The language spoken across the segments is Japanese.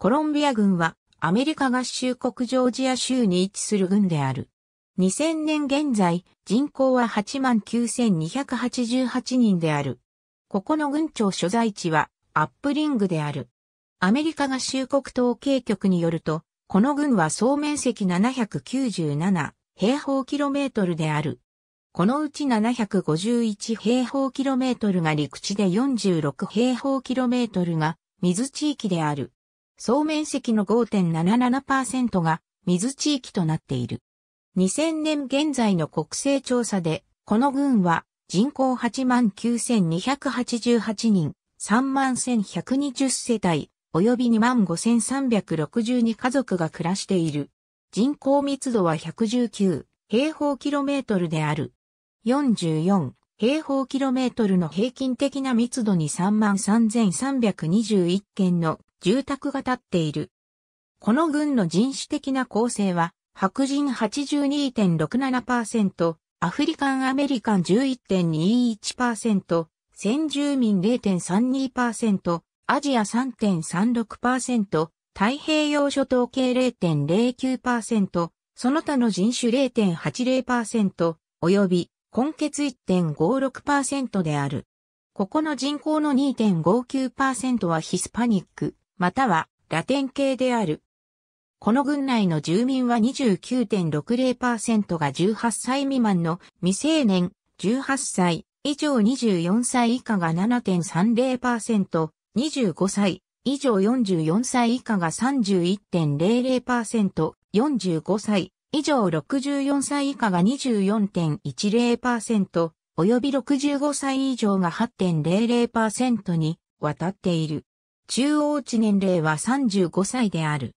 コロンビア軍はアメリカ合衆国ジョージア州に位置する軍である。2000年現在、人口は89,288人である。ここの軍庁所在地はアップリングである。アメリカ合衆国統計局によると、この軍は総面積797平方キロメートルである。このうち751平方キロメートルが陸地で46平方キロメートルが水地域である。総面積の5.77%が水地域となっている。2000年現在の国勢調査で、この群は人口89,288人、31,120世帯、及び25,362家族が暮らしている。人口密度は119平方キロメートルである。44平方キロメートルの平均的な密度に33,321件の住宅が建っている。この郡の人種的な構成は、白人82.67%、アフリカンアメリカン11.21%、先住民0.32%、アジア3.36%、太平洋諸島系0.09%、その他の人種0.80%、及び、根血1.56%である。ここの人口の2.59%はヒスパニック、またはラテン系である。この郡内の住民は29.60%が18歳未満の未成年、18歳以上24歳以下が7.30%、25歳以上44歳以下が31.00%、45歳以上64歳以下が24.10%、及び65歳以上が8.00%に渡っている。中央値年齢は35歳である。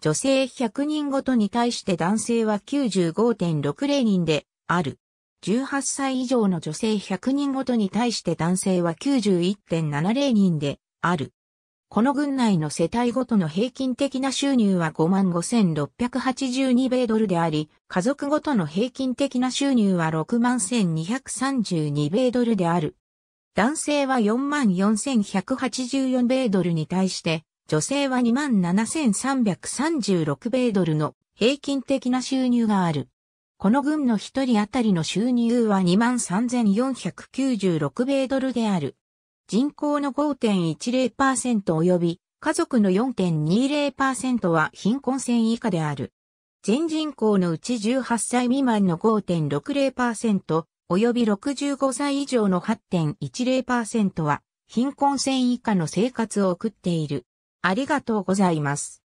女性100人ごとに対して男性は95.60人である。18歳以上の女性100人ごとに対して男性は91.70人である。この軍内の世帯ごとの平均的な収入は55,682米ドルであり、家族ごとの平均的な収入は61,232米ドルである。男性は44,184米ドルに対して、女性は27,336米ドルの平均的な収入がある。この軍の一人当たりの収入は23,496米ドルである。人口の5.10%及び家族の4.20%は貧困線以下である。全人口のうち18歳未満の5.60%、及び65歳以上の8.10%は貧困線以下の生活を送っている。ありがとうございます。